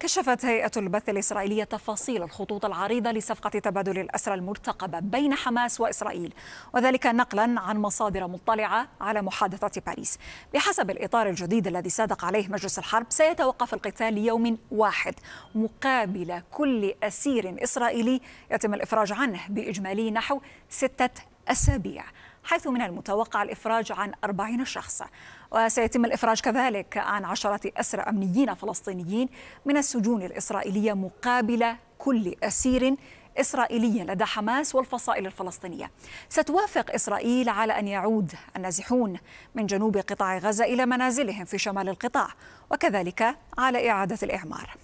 كشفت هيئة البث الإسرائيلية تفاصيل الخطوط العريضة لصفقة تبادل الأسرى المرتقبة بين حماس وإسرائيل وذلك نقلا عن مصادر مطلعة على محادثة باريس بحسب الإطار الجديد الذي صادق عليه مجلس الحرب سيتوقف القتال ليوم واحد مقابل كل أسير إسرائيلي يتم الإفراج عنه بإجمالي نحو ستة أسابيع حيث من المتوقع الإفراج عن 40 شخص وسيتم الإفراج كذلك عن عشرة أسرى أمنيين فلسطينيين من السجون الإسرائيلية مقابل كل أسير إسرائيلي لدى حماس والفصائل الفلسطينية ستوافق إسرائيل على أن يعود النازحون من جنوب قطاع غزة إلى منازلهم في شمال القطاع وكذلك على إعادة الإعمار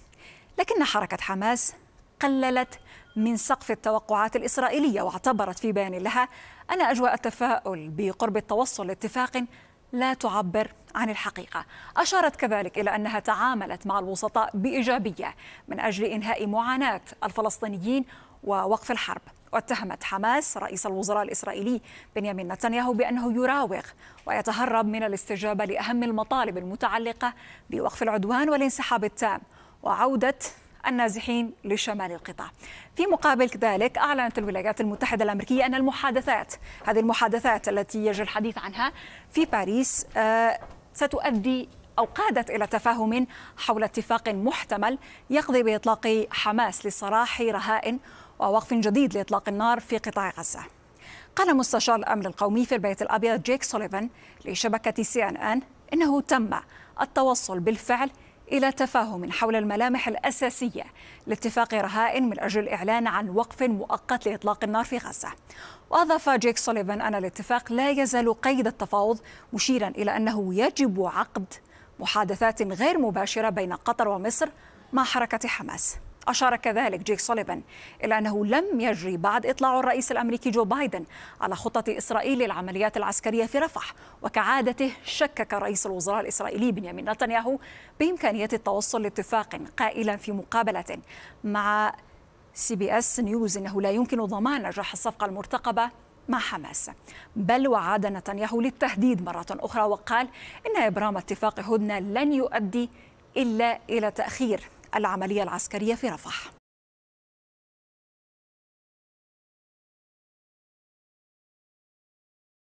لكن حركة حماس قللت من سقف التوقعات الإسرائيلية واعتبرت في بيان لها أن أجواء التفاؤل بقرب التوصل لاتفاق لا تعبر عن الحقيقة أشارت كذلك إلى أنها تعاملت مع الوسطاء بإيجابية من أجل إنهاء معاناة الفلسطينيين ووقف الحرب واتهمت حماس رئيس الوزراء الإسرائيلي بنيامين نتنياهو بأنه يراوغ ويتهرب من الاستجابة لأهم المطالب المتعلقة بوقف العدوان والانسحاب التام وعودة النازحين لشمال القطاع في مقابل ذلك أعلنت الولايات المتحدة الأمريكية أن المحادثات هذه المحادثات التي يجري الحديث عنها في باريس آه، ستؤدي أو قادت إلى تفاهم حول اتفاق محتمل يقضي بإطلاق حماس لصراح رهائن ووقف جديد لإطلاق النار في قطاع غزة قال مستشار الأمن القومي في البيت الأبيض جيك سوليفان لشبكة سي أن أن إنه تم التوصل بالفعل إلى تفاهم حول الملامح الأساسية لاتفاق رهائن من أجل الإعلان عن وقف مؤقت لإطلاق النار في غزة وأضاف جيك سوليفان أن الاتفاق لا يزال قيد التفاوض مشيرا إلى أنه يجب عقد محادثات غير مباشرة بين قطر ومصر مع حركة حماس أشار كذلك جيك سوليفان إلى أنه لم يجري بعد إطلاع الرئيس الأمريكي جو بايدن على خطة إسرائيل للعمليات العسكرية في رفح وكعادته شكك رئيس الوزراء الإسرائيلي بنيامين نتنياهو بإمكانية التوصل لاتفاق قائلا في مقابلة مع سي بي اس نيوز انه لا يمكن ضمان نجاح الصفقه المرتقبه مع حماس بل وعاد نتنياهو للتهديد مره اخرى وقال ان ابرام اتفاق هدنه لن يؤدي الا الى تاخير العملية العسكرية في رفح